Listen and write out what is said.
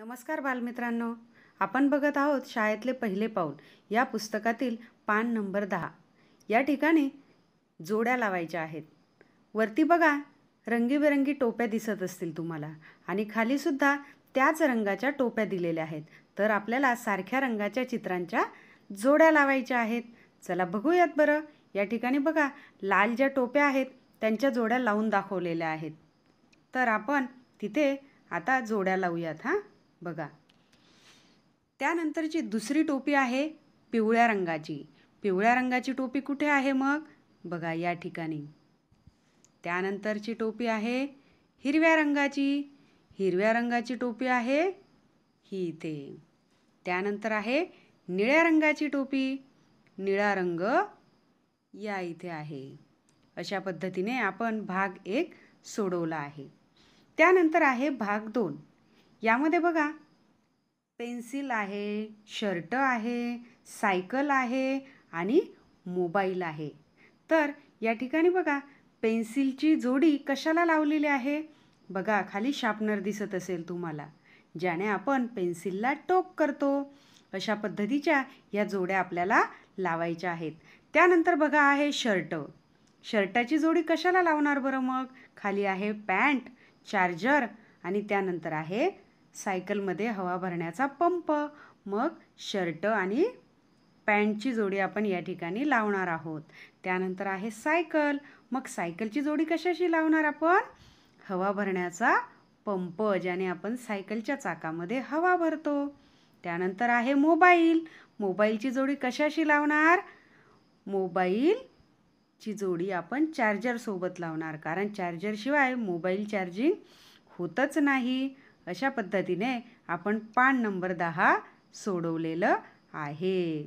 नमस्कार बालमित्रांनो आपण बघत आहोत शाळेतले पहिले पाऊल या पुस्तकातील पान नंबर दहा या ठिकाणी जोड्या लावायच्या आहेत वरती बघा रंगीबेरंगी टोप्या दिसत असतील तुम्हाला आणि खालीसुद्धा त्याच रंगाच्या टोप्या दिलेल्या आहेत तर आपल्याला सारख्या रंगाच्या चित्रांच्या जोड्या लावायच्या आहेत चला बघूयात बरं या ठिकाणी बघा लाल ज्या टोप्या आहेत त्यांच्या जोड्या लावून दाखवलेल्या आहेत तर आपण तिथे आता जोड्या लावूयात हां बघा त्यानंतरची दुसरी टोपी आहे पिवळ्या रंगाची पिवळ्या रंगाची टोपी कुठे आहे मग बघा या ठिकाणी त्यानंतरची टोपी आहे हिरव्या रंगाची हिरव्या रंगाची टोपी आहे ही इथे त्यानंतर आहे निळ्या रंगाची टोपी निळा रंग या इथे आहे अशा पद्धतीने आपण भाग एक सोडवला आहे त्यानंतर आहे भाग दोन यामध्ये बघा पेन्सिल आहे शर्ट आहे सायकल आहे आणि मोबाईल आहे तर या ठिकाणी बघा पेन्सिलची जोडी कशाला लावलेली आहे बघा खाली शार्पनर दिसत असेल तुम्हाला ज्याने आपण पेन्सिलला टोक करतो अशा पद्धतीच्या या जोड्या आपल्याला लावायच्या आहेत त्यानंतर बघा आहे शर्ट शर्टाची जोडी कशाला लावणार बरं मग खाली आहे पॅन्ट चार्जर आणि त्यानंतर आहे सायकलमध्ये हवा भरण्याचा पंप मग शर्ट आणि पॅन्टची जोडी आपण या ठिकाणी लावणार आहोत त्यानंतर आहे सायकल मग सायकलची जोडी कशाशी लावणार आपण हवा भरण्याचा पंप ज्याने आपण सायकलच्या चाकामध्ये हवा भरतो त्यानंतर आहे मोबाईल मोबाईलची जोडी कशाशी लावणार मोबाईलची जोडी आपण चार्जरसोबत लावणार कारण चार्जरशिवाय मोबाईल चार्जिंग होतच नाही अशा पद्धतीने आपण पान नंबर दहा सोडवलेलं आहे